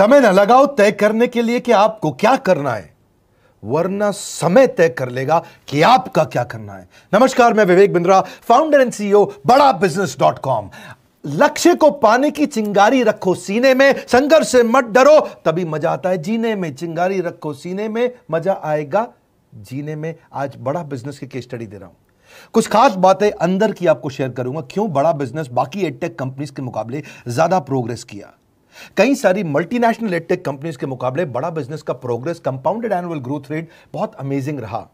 समय ना लगाओ तय करने के लिए कि आपको क्या करना है वरना समय तय कर लेगा कि आपका क्या करना है नमस्कार मैं Vivek Bindra founder and CEO Bada business dot com लक्ष्य को पाने की चिंगारी रखो सीने में संघर्ष से मत डरो तभी मजा आता है जीने में चिंगारी रखो सीने में मजा आएगा जीने में आज बड़ा बिजनेस की केस स्टडी दे रहा हूं कुछ खास बातें अंदर की आपको शेयर करूंगा क्यों बड़ा बिजनेस बाकी एटेक कंपनीज के मुकाबले ज्यादा प्रोग्रेस किया कई सारी मल्टीनेशनल एडटेक कंपनीज के मुकाबले बड़ा बिजनेस का progress compounded annual growth rate बहुत अमेजिंग रहा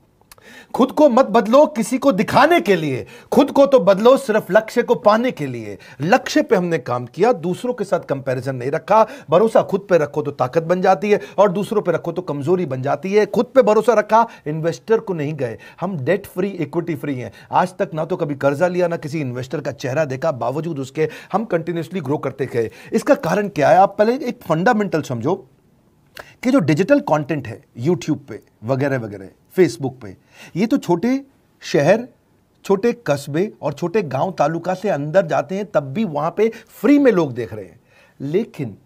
खुद को मत बदलो किसी को दिखाने के लिए खुद को तो बदलो सिर्फ लक्ष्य को पाने के लिए लक्ष्य पे हमने काम किया दूसरों के साथ कंपैरिजन नहीं रखा भरोसा खुद पे रखो तो ताकत बन जाती है और दूसरों पे रखो तो कमजोरी बन जाती है खुद पे भरोसा रखा इन्वेस्टर को नहीं गए हम डेट फ्री इक्विटी फ्री हैं आज तक ना तो कभी कर्जा लिया ना किसी इन्वेस्टर का चेहरा देखा बावजूद उसके हम कंटिन्यूसली ग्रो करते गए इसका कारण क्या है आप पहले एक फंडामेंटल समझो कि जो डिजिटल कंटेंट है यूट्यूब पे वगैरह वगैरह फेसबुक पे ये तो छोटे शहर छोटे कस्बे और छोटे गांव तालुका से अंदर जाते हैं तब भी वहाँ पे फ्री में लोग देख रहे हैं लेकिन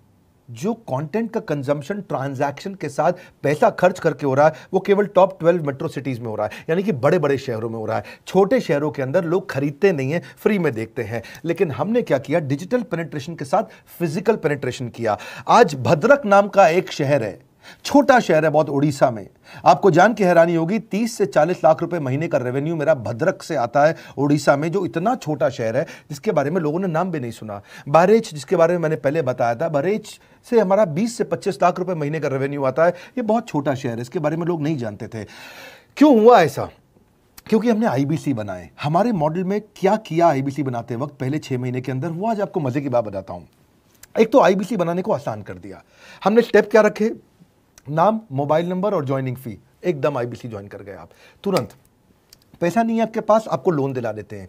जो कंटेंट का कंजम्पशन ट्रांजैक्शन के साथ पैसा खर्च करके हो रहा है वो केवल टॉप ट्वेल्व मेट्रो सिटीज़ में हो रहा है यानी कि बड़े बड़े शहरों में हो रहा है छोटे शहरों के अंदर लोग खरीदते नहीं हैं फ्री में देखते हैं लेकिन हमने क्या किया डिजिटल पेनेट्रेशन के साथ फिजिकल पेनेट्रेशन किया आज भद्रक नाम का एक शहर है छोटा शहर है बहुत उड़ीसा में आपको जान के हैरानी होगी 30 से 40 लाख रुपए महीने का रेवेन्यू मेरा भद्रक से आता है उड़ीसा में जो इतना छोटा शहर है जिसके बारे में लोगों ने नाम भी नहीं सुना बारेच जिसके बारे में मैंने पहले बताया था बहरेच से हमारा 20 से 25 लाख रुपए महीने का रेवेन्यू आता है ये बहुत छोटा शहर है इसके बारे में लोग नहीं जानते थे क्यों हुआ ऐसा क्योंकि हमने आईबीसी बनाए हमारे मॉडल में क्या किया आईबीसी बनाते वक्त पहले छह महीने के अंदर वो आज आपको मज़े की बात बताता हूं एक तो आईबीसी बनाने को आसान कर दिया हमने स्टेप क्या रखे नाम मोबाइल नंबर और ज्वाइनिंग फ़ी एकदम आईबीसी ज्वाइन कर गए आप तुरंत पैसा नहीं है आपके पास आपको लोन दिला देते हैं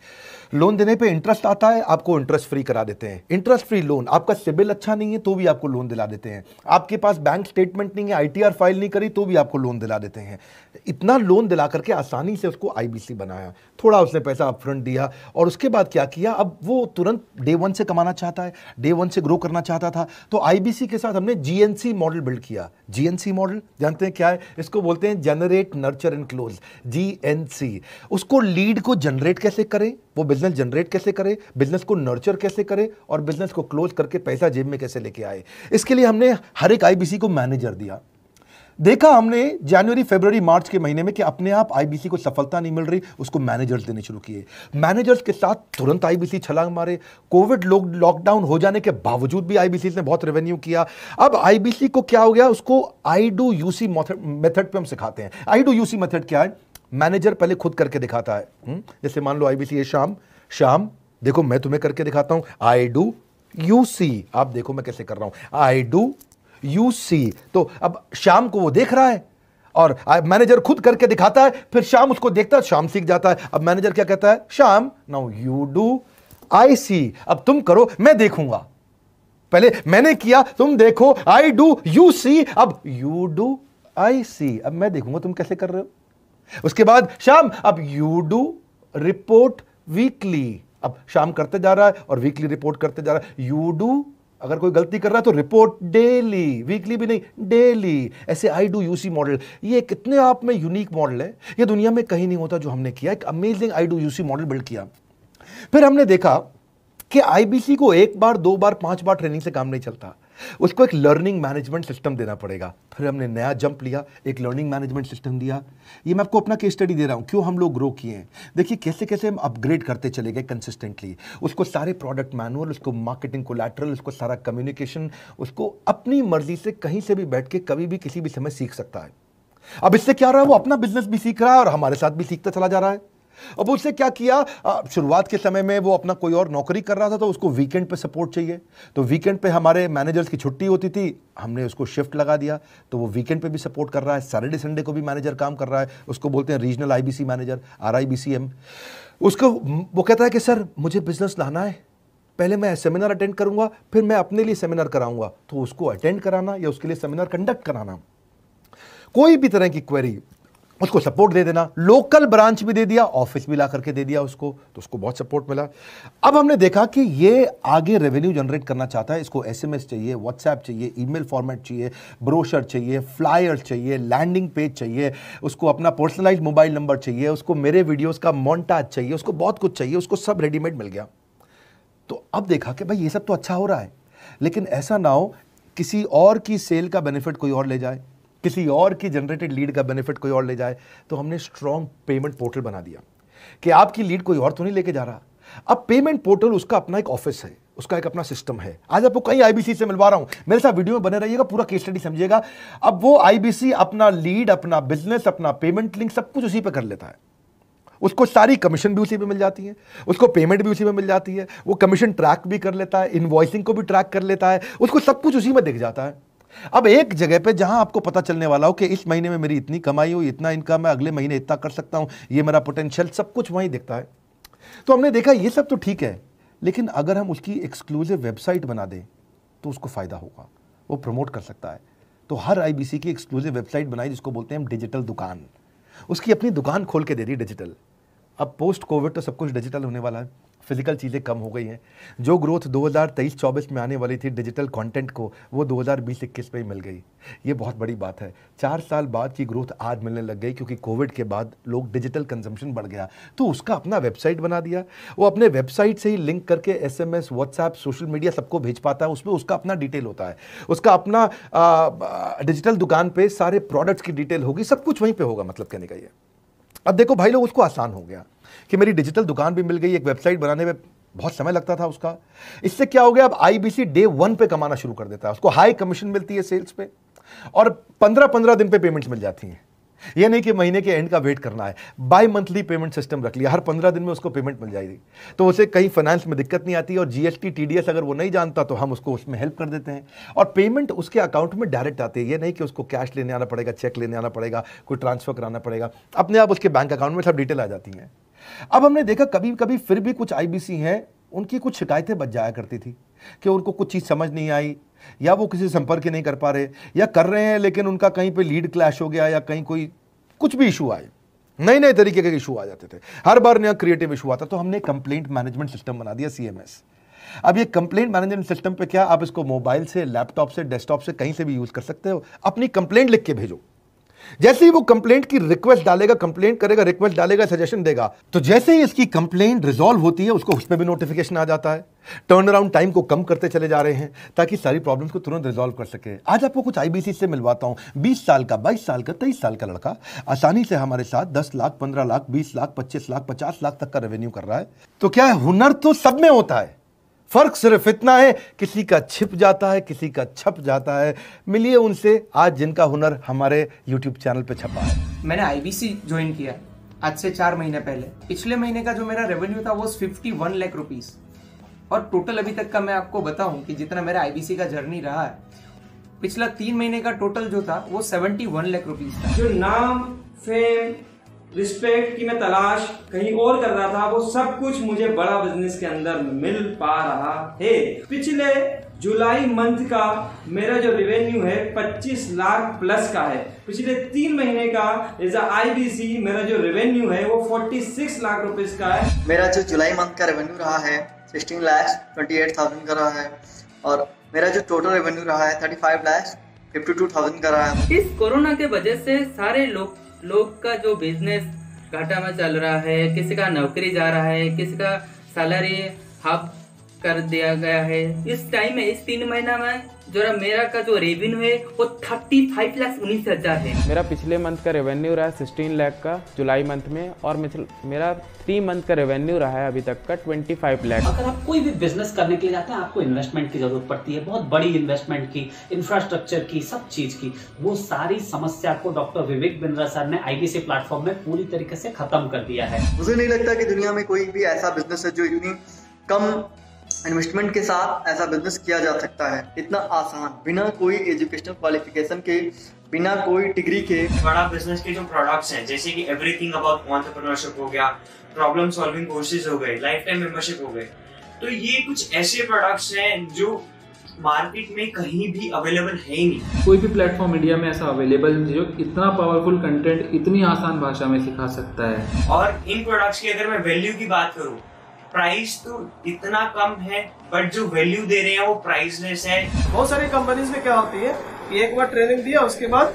लोन देने पे इंटरेस्ट आता है आपको इंटरेस्ट फ्री करा देते हैं इंटरेस्ट फ्री लोन आपका सिबिल अच्छा नहीं है तो भी आपको लोन दिला देते हैं आपके पास बैंक स्टेटमेंट नहीं है आईटीआर फाइल नहीं करी तो भी आपको लोन दिला देते हैं इतना लोन दिला करके आसानी से उसको आईबीसी बनाया थोड़ा उसने पैसा अपफ्रंट दिया और उसके बाद क्या किया अब वो तुरंत डे वन से कमाना चाहता है डे वन से ग्रो करना चाहता था तो आईबीसी के साथ हमने जीएनसी मॉडल बिल्ड किया जीएनसी मॉडल जानते हैं क्या है इसको बोलते हैं generate nurture and close GNC उसको लीड को जनरेट कैसे करें वो बिजनेस बिजनेस जनरेट कैसे करें बिजनेस को नर्चर कैसे करें और बिजनेस को क्लोज करके पैसा जेब में कैसे लेके आए इसके लिए हमने हर एक आई को मैनेजर दिया देखा हमने जनवरी फरवरी मार्च के महीने में कि अपने आप आईबीसी को सफलता नहीं मिल रही उसको मैनेजर्स देने शुरू किए मैनेजर्स के साथ तुरंत आईबीसी छलांग मारे कोविड लोग लॉकडाउन हो जाने के बावजूद भी आईबीसी ने बहुत रेवेन्यू किया अब आईबीसी को क्या हो गया उसको I do you see method पे हम सिखाते हैं I do you see method क्या है मैनेजर पहले खुद करके दिखाता है हुँ? हम्म, जैसे मान लो आई बी सी शाम शाम देखो मैं तुम्हें करके दिखाता हूं आई डू यू सी आप देखो मैं कैसे कर रहा हूं आई डू यू सी तो अब शाम को वो देख रहा है और मैनेजर खुद करके दिखाता है फिर शाम उसको देखता है शाम सीख जाता है अब मैनेजर क्या कहता है शाम now you do I see अब तुम करो मैं देखूंगा पहले मैंने किया तुम देखो आई डू यू सी अब यू डू आई सी अब मैं देखूंगा तुम कैसे कर रहे हो उसके बाद शाम अब यू डू रिपोर्ट वीकली अब शाम करते जा रहा है और वीकली रिपोर्ट करते जा रहा है यू डू अगर कोई गलती कर रहा है तो रिपोर्ट डेली वीकली भी नहीं डेली ऐसे I do you see model ये कितने आप में यूनिक मॉडल है ये दुनिया में कहीं नहीं होता जो हमने किया एक amazing I do you see model build किया फिर हमने देखा कि आईबीसी को एक बार दो बार पांच बार ट्रेनिंग से काम नहीं चलता उसको एक लर्निंग मैनेजमेंट सिस्टम देना पड़ेगा फिर हमने नया जंप लिया एक लर्निंग मैनेजमेंट सिस्टम दिया ये मैं आपको अपना केस स्टडी दे रहा हूँ क्यों हम लोग ग्रो किए हैं देखिए कैसे कैसे हम अपग्रेड करते चले गए कंसिस्टेंटली उसको सारे प्रोडक्ट मैनुअल उसको मार्केटिंग को उसको सारा कम्युनिकेशन उसको अपनी मर्जी से कहीं से भी बैठ के कभी भी किसी भी समय सीख सकता है अब इससे क्या रहा है वो अपना बिजनेस भी सीख रहा है और हमारे साथ भी सीखता चला जा रहा है अब उसने क्या किया शुरुआत के समय में वो अपना कोई और नौकरी कर रहा था तो उसको वीकेंड पे सपोर्ट चाहिए तो वीकेंड पे हमारे मैनेजर्स की छुट्टी होती थी हमने उसको शिफ्ट लगा दिया तो वो वीकेंड पे भी सपोर्ट कर रहा है सैटरडे संडे को भी मैनेजर काम कर रहा है उसको बोलते हैं रीजनल आईबीसी मैनेजर आरआईबीसीएम उसको वो कहता है कि सर मुझे बिजनेस लाना है पहले मैं सेमिनार अटेंड करूंगा फिर मैं अपने लिए सेमिनार कराऊंगा तो उसको अटेंड कराना या उसके लिए सेमिनार कंडक्ट कराना कोई भी तरह की क्वेरी उसको सपोर्ट दे देना लोकल ब्रांच भी दे दिया ऑफिस भी ला करके दे दिया उसको तो उसको बहुत सपोर्ट मिला अब हमने देखा कि ये आगे रेवेन्यू जनरेट करना चाहता है इसको एसएमएस चाहिए व्हाट्सएप चाहिए ईमेल फॉर्मेट चाहिए ब्रोशर चाहिए फ्लायर चाहिए लैंडिंग पेज चाहिए उसको अपना पर्सनलाइज मोबाइल नंबर चाहिए उसको मेरे वीडियोज़ का मोन्टाज चाहिए उसको बहुत कुछ चाहिए उसको सब रेडीमेड मिल गया तो अब देखा कि भाई ये सब तो अच्छा हो रहा है लेकिन ऐसा ना हो किसी और की सेल का बेनिफिट कोई और ले जाए किसी और की जनरेटेड लीड का बेनिफिट कोई और ले जाए तो हमने स्ट्रॉन्ग पेमेंट पोर्टल बना दिया कि आपकी लीड कोई और तो नहीं लेके जा रहा अब पेमेंट पोर्टल उसका अपना एक ऑफिस है उसका एक अपना सिस्टम है आज आपको कई आईबीसी से मिलवा रहा हूं मेरे साथ वीडियो में बने रहिएगा पूरा केस स्टडी समझिएगा अब वो आईबीसी अपना लीड अपना बिजनेस अपना पेमेंट लिंक सब कुछ उसी पर कर लेता है उसको सारी कमीशन भी उसी पे मिल जाती है उसको पेमेंट भी उसी में मिल जाती है वो कमीशन ट्रैक भी कर लेता है इन्वॉइसिंग को भी ट्रैक कर लेता है उसको सब कुछ उसी में दिख जाता है अब एक जगह पे जहां आपको पता चलने वाला हो कि इस महीने में मेरी इतनी कमाई हुई इतना इनकम है अगले महीने इतना कर सकता हूं ये मेरा पोटेंशियल सब कुछ वहीं दिखता है तो हमने देखा ये सब तो ठीक है लेकिन अगर हम उसकी एक्सक्लूसिव वेबसाइट बना दें तो उसको फ़ायदा होगा वो प्रमोट कर सकता है तो हर आई की एक्सक्लूसिव वेबसाइट बनाई जिसको बोलते हैं हम डिजिटल दुकान उसकी अपनी दुकान खोल के दे रही डिजिटल अब पोस्ट कोविड तो सब कुछ डिजिटल होने वाला है फिजिकल चीज़ें कम हो गई हैं जो ग्रोथ 2023-24 में आने वाली थी डिजिटल कंटेंट को वो 2020-21 में ही मिल गई ये बहुत बड़ी बात है चार साल बाद की ग्रोथ आज मिलने लग गई क्योंकि कोविड के बाद लोग डिजिटल कंजम्पशन बढ़ गया तो उसका अपना वेबसाइट बना दिया वो अपने वेबसाइट से ही लिंक करके S M WhatsApp social media सबको भेज पाता है उसमें उसका अपना डिटेल होता है उसका अपना डिजिटल दुकान पर सारे प्रोडक्ट्स की डिटेल होगी सब कुछ वहीं पर होगा मतलब कहने का ये अब देखो भाई लोग उसको आसान हो गया कि मेरी डिजिटल दुकान भी मिल गई एक वेबसाइट बनाने में बहुत समय लगता था उसका इससे क्या हो गया अब आईबीसी डे वन पे कमाना शुरू कर देता है उसको हाई कमीशन मिलती है सेल्स पे और पंद्रह पंद्रह दिन पे पेमेंट्स मिल जाती हैं यह नहीं कि महीने के एंड का वेट करना है बाई मंथली पेमेंट सिस्टम रख लिया हर पंद्रह दिन में उसको पेमेंट मिल जाएगी तो उसे कहीं फाइनेंस में दिक्कत नहीं आती और जीएसटी टीडीएस अगर वो नहीं जानता तो हम उसको उसमें हेल्प कर देते हैं और पेमेंट उसके अकाउंट में डायरेक्ट आती है यह नहीं कि उसको कैश लेने आना पड़ेगा चेक लेने आना पड़ेगा कोई ट्रांसफर कराना पड़ेगा अपने आप उसके बैंक अकाउंट में सब डिटेल आ जाती हैं अब हमने देखा कभी कभी फिर भी कुछ आईबीसी हैं उनकी कुछ शिकायतें बच जाया करती थी कि उनको कुछ चीज़ समझ नहीं आई या वो किसी संपर्क नहीं कर पा रहे या कर रहे हैं लेकिन उनका कहीं पे लीड क्लैश हो गया या कहीं कोई कुछ भी इशू आए नए नए तरीके के इशू आ जाते थे हर बार नया क्रिएटिव इशू आता तो हमने कंप्लेंट मैनेजमेंट सिस्टम बना दिया सीएमएस अब ये कंप्लेंट मैनेजमेंट सिस्टम पे क्या आप इसको मोबाइल से लैपटॉप से डेस्कटॉप से कहीं से भी यूज़ कर सकते हो अपनी कंप्लेंट लिख के भेजो जैसे ही वो कंप्लेंट की रिक्वेस्ट डालेगा कंप्लेंट करेगा रिक्वेस्ट डालेगा सजेशन देगा तो जैसे ही इसकी कंप्लेंट रिजॉल्व होती है उसको उस पर भी नोटिफिकेशन आ जाता है टर्न अराउंड टाइम को कम करते चले जा रहे हैं ताकि सारी प्रॉब्लम्स को तुरंत रिजॉल्व कर सके आज आपको कुछ आईबीसी से मिलवाता हूं बीस साल का बाईस साल का तेईस साल का लड़का आसानी से हमारे साथ दस लाख पंद्रह लाख बीस लाख पच्चीस लाख पचास लाख तक का रेवेन्यू कर रहा है तो क्या है हुनर तो सब में होता है फ़र्क सिर्फ इतना है किसी का छिप जाता है किसी का छप जाता है मिलिए उनसे आज जिनका हुनर हमारे यूट्यूब चैनल पे छपा है मैंने आईबीसी ज्वाइन किया आज से चार महीने पहले पिछले महीने का जो मेरा रेवेन्यू था वो फिफ्टी वन लैख रुपीज़ और टोटल अभी तक का मैं आपको बताऊं कि जितना मेरा आईबीसी का जर्नी रहा है पिछला तीन महीने का टोटल जो था वो सेवेंटी वन लैख रुपीज था जो नाम फेम रिस्पेक्ट की मैं तलाश कहीं और कर रहा था वो सब कुछ मुझे बड़ा बिजनेस के अंदर मिल पा रहा है पिछले जुलाई मंथ का मेरा जो रेवेन्यू है 25 लाख प्लस का है पिछले तीन महीने का एज सी मेरा जो रेवेन्यू है वो 46 लाख रुपए का है मेरा जो जुलाई मंथ का रेवेन्यू रहा है 16 लाख थाउजेंड का रहा है और मेरा जो टोटल रेवेन्यू रहा है 35 लाख 52,000 का रहा है इस कोरोना के वजह से सारे लोग लोग का जो बिजनेस घाटा में चल रहा है किसी का नौकरी जा रहा है किसी का सैलरी हाफ कर दिया गया है इस टाइम में इस तीन महीना में जरा मेरा का जो रेवेन्यू है वो थर्टी फाइव लाख उन्नीस हजार है मेरा पिछले मंथ का रेवेन्यू रहा है सिक्सटीन लाख का जुलाई मंथ में और मेरा थ्री मंथ का रेवेन्यू रहा है अभी तक का ट्वेंटी फाइव लाख अगर आप कोई भी बिजनेस करने के लिए जाते हैं आपको इन्वेस्टमेंट की जरूरत पड़ती है बहुत बड़ी इन्वेस्टमेंट की इंफ्रास्ट्रक्चर की सब चीज की वो सारी समस्या को डॉक्टर विवेक बिंद्रा सर ने आईबीसी प्लेटफॉर्म में पूरी तरीके से खत्म कर दिया है मुझे नहीं लगता की दुनिया में कोई भी ऐसा बिजनेस है जो इतनी कम इन्वेस्टमेंट के साथ ऐसा बिजनेस किया जा सकता है इतना आसान बिना कोई एजुकेशनल क्वालिफिकेशन के बिना कोई डिग्री के बड़ा बिजनेस के जो प्रोडक्ट्स हैं जैसे कि एवरीथिंग अबाउट ऑन्टरप्रनरशिप हो गया प्रॉब्लम सॉल्विंग कोर्सेज हो गए लाइफ टाइम मेंबरशिप हो गए तो ये कुछ ऐसे प्रोडक्ट्स हैं जो मार्केट में कहीं भी अवेलेबल है ही नहीं कोई भी प्लेटफॉर्म इंडिया में ऐसा अवेलेबल नहीं जो इतना पावरफुल कंटेंट इतनी आसान भाषा में सिखा सकता है और इन प्रोडक्ट्स की अगर मैं वैल्यू की बात करूँ प्राइस तो इतना कम है बट जो वैल्यू दे रहे हैं वो प्राइसलेस है बहुत सारी कंपनीज में क्या होती है कि एक बार ट्रेनिंग दिया उसके बाद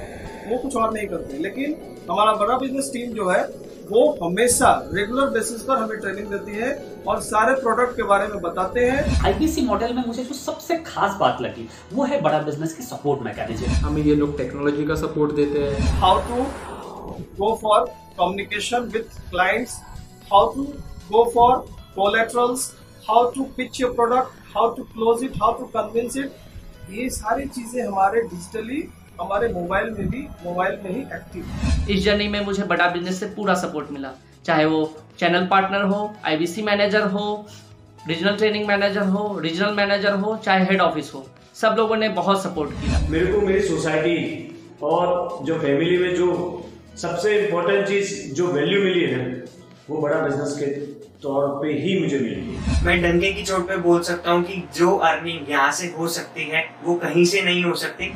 वो कुछ और नहीं करते लेकिन हमारा बड़ा बिजनेस टीम जो है वो हमेशा रेगुलर बेसिस पर हमें ट्रेनिंग देती है और सारे प्रोडक्ट के बारे में बताते हैं आईपीसी मॉडल में मुझे जो सबसे खास बात लगी वो है बड़ा बिजनेस की सपोर्ट मैकेनिज्म हमें ये लोग टेक्नोलॉजी का सपोर्ट देते हैं how to go for communication with clients how to go for collaterals how to pitch your product how to close it how to convince it ये सारी चीजें हमारे डिजिटली हमारे मोबाइल में भी मोबाइल में ही एक्टिव इस जर्नी में मुझे बड़ा बिजनेस से पूरा सपोर्ट मिला चाहे वो चैनल पार्टनर हो आईबीसी मैनेजर हो रीजनल ट्रेनिंग मैनेजर हो रीजनल मैनेजर हो चाहे हेड ऑफिस हो सब लोगों ने बहुत सपोर्ट किया मेरे को मेरी सोसाइटी और जो फैमिली में जो सबसे इम्पोर्टेंट चीज जो वैल्यू मिली है वो बड़ा बिजनेस के तौर पे ही मुझे मिली मैं डंगे की चोट पे बोल सकता हूँ कि जो अर्निंग यहाँ से हो सकती है वो कहीं से नहीं हो सकती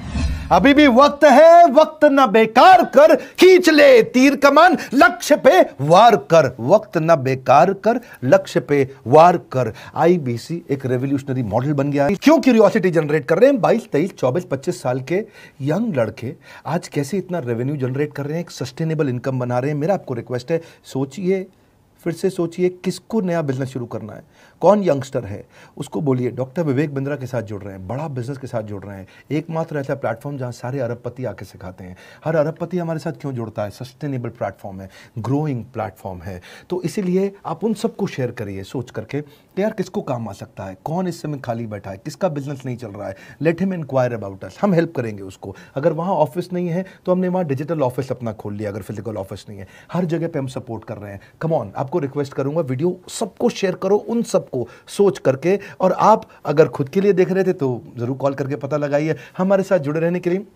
अभी भी वक्त है वक्त न बेकार कर खींच ले तीर कमान लक्ष्य पे वार कर वक्त न बेकार कर लक्ष्य पे वार कर आईबीसी एक रेवोल्यूशनरी मॉडल बन गया है क्यों क्यूरियोसिटी जनरेट कर रहे हैं बाईस तेईस चौबीस पच्चीस साल के यंग लड़के आज कैसे इतना रेवेन्यू जनरेट कर रहे हैं एक सस्टेनेबल इनकम बना रहे हैं मेरा आपको रिक्वेस्ट है सोचिए फिर से सोचिए किसको नया बिजनेस शुरू करना है कौन यंगस्टर है उसको बोलिए डॉक्टर विवेक बिंद्रा के साथ जुड़ रहे हैं बड़ा बिजनेस के साथ जुड़ रहे हैं एकमात्र ऐसा प्लेटफॉर्म जहाँ सारे अरबपति आके सिखाते हैं हर अरबपति हमारे साथ क्यों जुड़ता है सस्टेनेबल प्लेटफॉर्म है ग्रोइंग प्लेटफॉर्म है तो इसीलिए आप उन सबको शेयर करिए सोच करके कि यार किसको काम आ सकता है कौन इस समय खाली बैठा है किसका बिजनेस नहीं चल रहा है let him enquire about us हम हेल्प करेंगे उसको अगर वहाँ ऑफिस नहीं है तो हमने वहाँ डिजिटल ऑफिस अपना खोल लिया अगर फिजिकल ऑफिस नहीं है हर जगह पे हम सपोर्ट कर रहे हैं कमॉन आपको रिक्वेस्ट करूंगा वीडियो सबको शेयर करो उन सब सबको सोच करके और आप अगर खुद के लिए देख रहे थे तो ज़रूर कॉल करके पता लगाइए हमारे साथ जुड़े रहने के लिए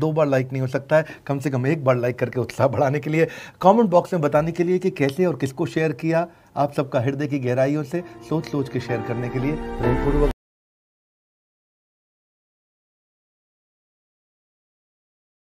दो बार लाइक नहीं हो सकता है कम से कम एक बार लाइक करके उत्साह बढ़ाने के लिए कमेंट बॉक्स में बताने के लिए कि कैसे और किसको शेयर किया आप सबका हृदय की गहराइयों से सोच सोच के शेयर करने के लिए प्रेमपूर्वक